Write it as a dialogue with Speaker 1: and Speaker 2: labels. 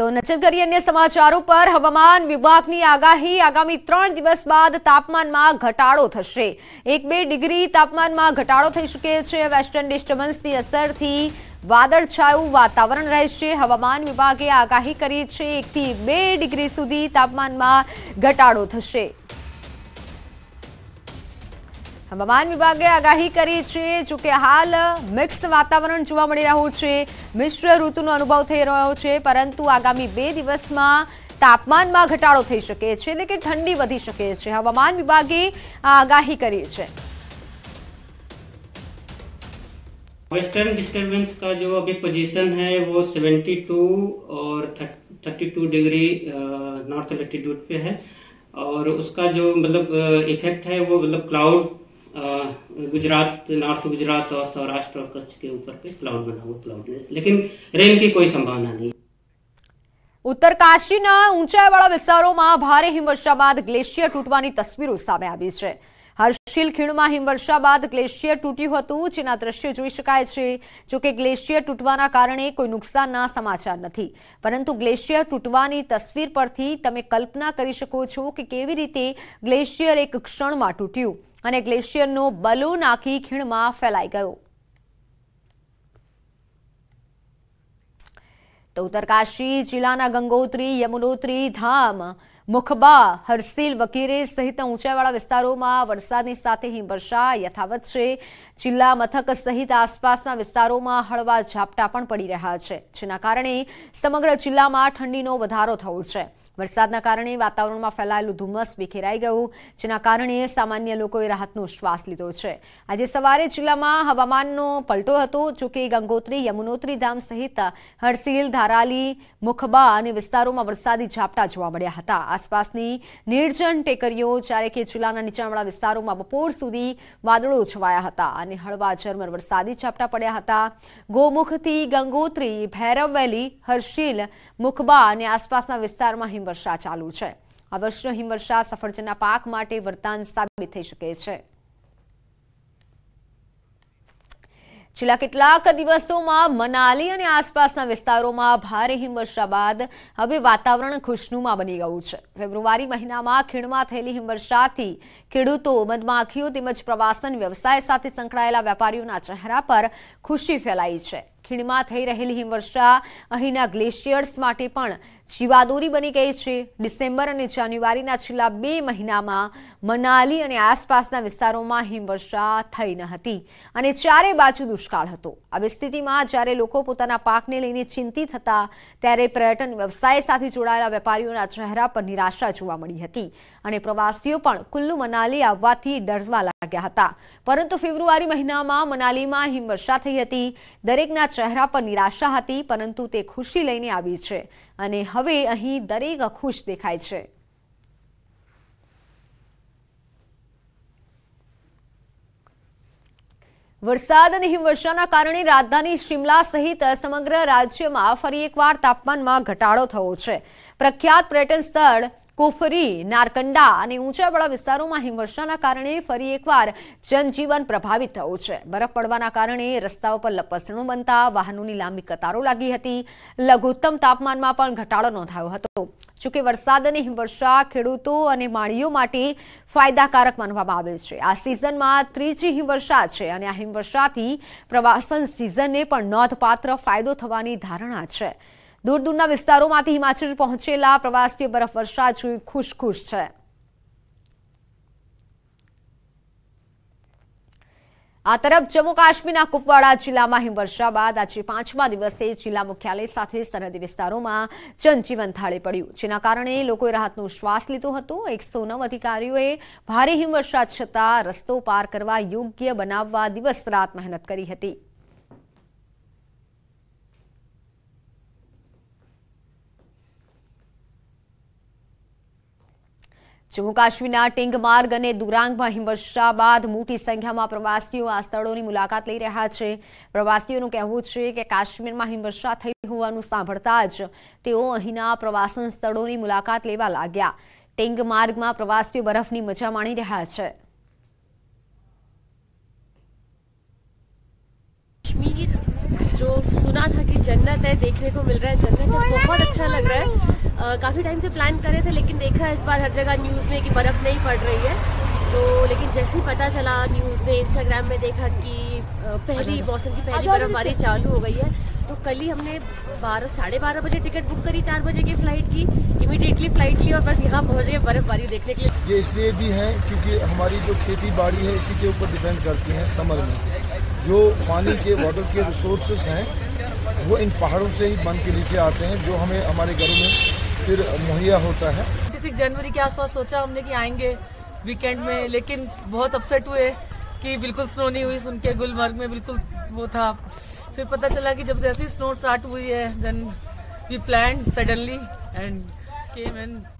Speaker 1: તો નજર કરીએ અન્ય સમાચારો પર હવામાન વિભાગની આગાહી આગામી ત્રણ દિવસ બાદ તાપમાનમાં ઘટાડો થશે એક બે ડિગ્રી તાપમાનમાં ઘટાડો થઈ શકે છે વેસ્ટર્ન ડિસ્ટર્બન્સની અસરથી વાદળછાયું વાતાવરણ રહેશે હવામાન વિભાગે આગાહી કરી છે એકથી બે ડિગ્રી સુધી તાપમાનમાં ઘટાડો થશે मौसम विभाग ने आगाही करी है क्योंकि हाल मिक्सड वातावरण જોવા મળી રહ્યો છે મિશ્ર ઋતુનો અનુભવ થઈ રહ્યો છે પરંતુ આગામી બે દિવસમાં તાપમાનમાં ઘટાડો થઈ શકે છે એટલે કે ઠંડી વધી શકે છે હવામાન વિભાગે આ આગાઈ કરી છે વેસ્ટર્ન ડિસ્ટર્બન્સ કા જો અભી પોઝિશન હે વો 72 और 32 डिग्री नॉर्थ अक्षांश पे है और उसका जो मतलब इफेक्ट है वो मतलब क्लाउड गुजरात नॉर्थ गुजरात और सौराष्ट्र और कच्छ के ऊपर पे क्लाउड बना हुआ क्लाउडनेस लेकिन रेन की कोई संभावना नहीं ઉત્તરકાશીના ઊંચાઈવાળા વિસ્તારોમાં ભારે હિમવર્ષા બાદ ગ્લેશિયર તૂટવાની તસવીરો સામે આવી છે હર્ષિલ ખીણમાં હિમવર્ષા બાદ ગ્લેશિયર તૂટ્યું હતું જેના દ્રશ્યો જોઈ શકાય છે જોકે ગ્લેશિયર તૂટવાના કારણે કોઈ નુકસાનના સમાચાર નથી પરંતુ ગ્લેશિયર તૂટવાની તસવીર પરથી તમે કલ્પના કરી શકો છો કે કેવી રીતે ગ્લેશિયર એક ક્ષણમાં તૂટ્યું અને ગ્લેશિયરનો બલૂન આખી ખીણમાં ફેલાઈ ગયો તો ઉત્તરકાશી જિલ્લાના ગંગોત્રી યમુનોત્રી ધામ મુખબા હરસીલ વગેરે સહિત ઊંચાઈવાળા વિસ્તારોમાં વરસાદની સાથે હિમવર્ષા યથાવત છે જિલ્લા મથક સહિત આસપાસના વિસ્તારોમાં હળવા ઝાપટા પણ પડી રહ્યા છે જેના કારણે સમગ્ર જિલ્લામાં ઠંડીનો વધારો થયો છે વરસાદના કારણે વાતાવરણમાં ફેલાયેલું ધુમ્મસ વિખેરાઈ ગયું જેના કારણે સામાન્ય લોકોએ રાહતનો શ્વાસ લીધો છે આજે સવારે જિલ્લામાં હવામાનનો પલટો હતો જોકે ગંગોત્રી યમુનોત્રી ધામ સહિત હરસીલ ધારાલી મુખબા અને વિસ્તારોમાં વરસાદી ઝાપટા જોવા મળ્યા હતા આસપાસની નિર્જન ટેકરીઓ જ્યારે કે જિલ્લાના નીચાણવાળા વિસ્તારોમાં બપોર સુધી વાદળો છવાયા હતા અને હળવા ઝરમર વરસાદી ઝાપટા પડ્યા હતા ગોમુખથી ગંગોત્રી ભૈરવ વેલી હર્ષિલ મુખબા અને આસપાસના વિસ્તારમાં હિમવર્ષા હિમવર્ષા ચાલુ છે આ વર્ષનો હિમવર્ષા સફરજનના પાક માટે વરદાન સાબિત થઈ શકે છે છેલ્લા કેટલાક દિવસોમાં મનાલી અને આસપાસના વિસ્તારોમાં ભારે હિમવર્ષા બાદ હવે વાતાવરણ ખુશનુમા બની ગયું છે ફેબ્રુઆરી મહિનામાં ખીણમાં થયેલી હિમવર્ષાથી ખેડૂતો મધમાખીઓ તેમજ પ્રવાસન વ્યવસાય સાથે સંકળાયેલા વેપારીઓના ચહેરા પર ખુશી ફેલાઈ છે ખીણમાં થઈ રહેલી હિમવર્ષા અહીંના ગ્લેશિયર્સ માટે પણ શિવાદોરી બની ગઈ છે ડિસેમ્બર અને જાન્યુઆરીના છેલ્લા બે મહિનામાં મનાલી અને આસપાસના વિસ્તારોમાં હિમવર્ષા થઈ ન હતી અને ચારે બાજુ દુષ્કાળ હતો આવી સ્થિતિમાં જ્યારે લોકો પોતાના પાકને લઈને ચિંતિત હતા ત્યારે પર્યટન વ્યવસાય સાથે જોડાયેલા વેપારીઓના ચહેરા પર નિરાશા જોવા મળી હતી અને પ્રવાસીઓ પણ કુલ્લુ મનાલી આવવાથી ડરવા લાગ્યા હતા પરંતુ ફેબ્રુઆરી મહિનામાં મનાલીમાં હિમવર્ષા થઈ હતી દરેકના ચહેરા પર નિરાશા હતી પરંતુ તે ખુશી લઈને આવી છે અને હવે અહીં દરેક ખુશ દેખાય છે વરસાદ અને હિમવર્ષાના કારણે રાજધાની શિમલા સહિત સમગ્ર રાજ્યમાં ફરી એકવાર તાપમાનમાં ઘટાડો થયો છે પ્રખ્યાત પર્યટન સ્થળ કોફરી નારકંડા અને ઊંચાવાળા વિસ્તારોમાં હિમવર્ષાના કારણે ફરી એકવાર જનજીવન પ્રભાવિત થયું છે બરફ પડવાના કારણે રસ્તાઓ પર લપસણું બનતા વાહનોની લાંબી કતારો લાગી હતી લઘુત્તમ તાપમાનમાં પણ ઘટાડો નોંધાયો હતો જોકે વરસાદ અને હિમવર્ષા ખેડૂતો અને માળીઓ માટે ફાયદાકારક માનવામાં આવે છે આ સિઝનમાં ત્રીજી હિમવર્ષા છે અને આ હિમવર્ષાથી પ્રવાસન સિઝનને પણ નોંધપાત્ર ફાયદો થવાની ધારણા છે દૂર દૂરના વિસ્તારોમાંથી હિમાચલ પહોંચેલા પ્રવાસીઓ બરફવર્ષા જોઈ ખુશખુશ છે આ તરફ જમ્મુ કાશ્મીરના કુપવાડા જિલ્લામાં હિમવર્ષા બાદ આજે પાંચમા દિવસે જિલ્લા મુખ્યાલય સાથે સરહદી વિસ્તારોમાં જનજીવન થાળે પડ્યું જેના કારણે લોકોએ રાહતનો શ્વાસ લીધો હતો એકસો નવ અધિકારીઓએ ભારે હિમવર્ષા છતાં રસ્તો પાર કરવા યોગ્ય બનાવવા દિવસ રાત મહેનત કરી હતી જમ્મુ કાશ્મીરના ટિંગમાર્ગ અને દુરાંગમાં હિમવર્ષા બાદ મોટી સંખ્યામાં પ્રવાસીઓ આ સ્થળોની મુલાકાત લઈ રહ્યા છે પ્રવાસીઓનું કહેવું છે કે કાશ્મીરમાં હિમવર્ષા થઈ હોવાનું સાંભળતા જ તેઓ અહીંના પ્રવાસન સ્થળોની મુલાકાત લેવા લાગ્યા ટિંગમાર્ગમાં પ્રવાસીઓ બરફની મજા માણી રહ્યા છે सुना था कि जन्नत है देखने को मिल रहा है जन्नत है बहुत अच्छा लग रहा है काफ़ी टाइम से प्लान कर रहे थे लेकिन देखा इस बार हर जगह न्यूज़ में कि बर्फ़ नहीं पड़ रही है तो लेकिन जैसे ही पता चला न्यूज़ में इंस्टाग्राम में देखा कि पहली अच्छा। मौसम की पहली बर्फबारी तो- चालू हो गई है तो कल ही हमने बारह साढ़े बारह बजे टिकट बुक करी चार बजे की फ्लाइट की इमीडिएटली फ्लाइट ली और बस यहाँ पहुँच गए बर्फबारी देखने के लिए ये इसलिए भी है क्योंकि हमारी जो खेती बाड़ी है इसी के ऊपर डिपेंड करती है समर में जो पानी के वाटर के रिसोर्सेस हैं वो इन पहाड़ों से ही बन के नीचे आते हैं जो हमें हमारे घरों में फिर मुहैया होता है जनवरी के आसपास सोचा हमने कि आएंगे वीकेंड में लेकिन बहुत अपसेट हुए कि बिल्कुल स्नो नहीं हुई सुन के गुलमर्ग में बिल्कुल वो था फिर पता चला कि जब जैसी स्नो स्टार्ट हुई है then we plan suddenly and came and